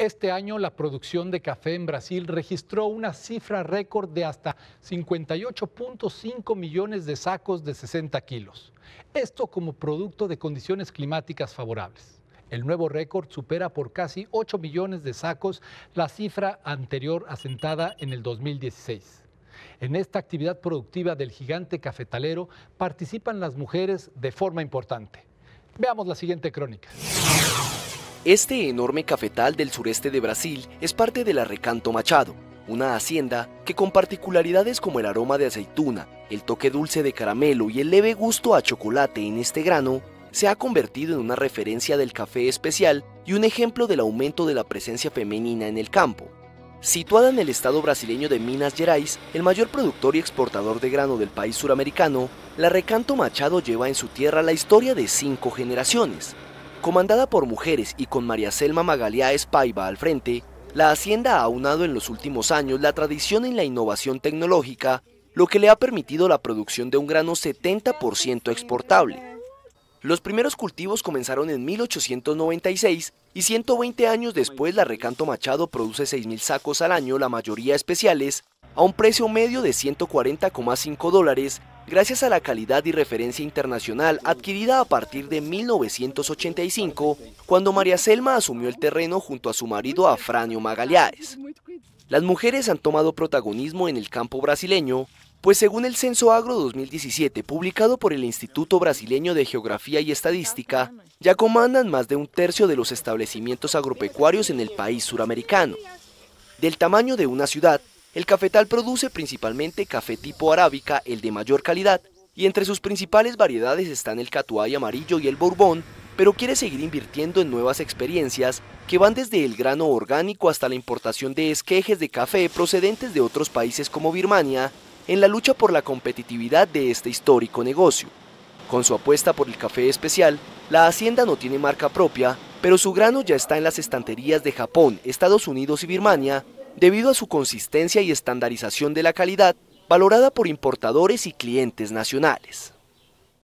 Este año la producción de café en Brasil registró una cifra récord de hasta 58.5 millones de sacos de 60 kilos. Esto como producto de condiciones climáticas favorables. El nuevo récord supera por casi 8 millones de sacos la cifra anterior asentada en el 2016. En esta actividad productiva del gigante cafetalero participan las mujeres de forma importante. Veamos la siguiente crónica. Este enorme cafetal del sureste de Brasil es parte de la Recanto Machado, una hacienda que con particularidades como el aroma de aceituna, el toque dulce de caramelo y el leve gusto a chocolate en este grano, se ha convertido en una referencia del café especial y un ejemplo del aumento de la presencia femenina en el campo. Situada en el estado brasileño de Minas Gerais, el mayor productor y exportador de grano del país suramericano, la Recanto Machado lleva en su tierra la historia de cinco generaciones, Comandada por mujeres y con María Selma Magalía Espaiva al frente, la Hacienda ha aunado en los últimos años la tradición en la innovación tecnológica, lo que le ha permitido la producción de un grano 70% exportable. Los primeros cultivos comenzaron en 1896 y 120 años después la Recanto Machado produce 6.000 sacos al año, la mayoría especiales, a un precio medio de 140,5 dólares gracias a la calidad y referencia internacional adquirida a partir de 1985, cuando María Selma asumió el terreno junto a su marido Afranio Magaliares. Las mujeres han tomado protagonismo en el campo brasileño, pues según el Censo Agro 2017 publicado por el Instituto Brasileño de Geografía y Estadística, ya comandan más de un tercio de los establecimientos agropecuarios en el país suramericano. Del tamaño de una ciudad, el cafetal produce principalmente café tipo arábica, el de mayor calidad, y entre sus principales variedades están el catuay amarillo y el bourbon, pero quiere seguir invirtiendo en nuevas experiencias que van desde el grano orgánico hasta la importación de esquejes de café procedentes de otros países como Birmania, en la lucha por la competitividad de este histórico negocio. Con su apuesta por el café especial, la hacienda no tiene marca propia, pero su grano ya está en las estanterías de Japón, Estados Unidos y Birmania, debido a su consistencia y estandarización de la calidad, valorada por importadores y clientes nacionales.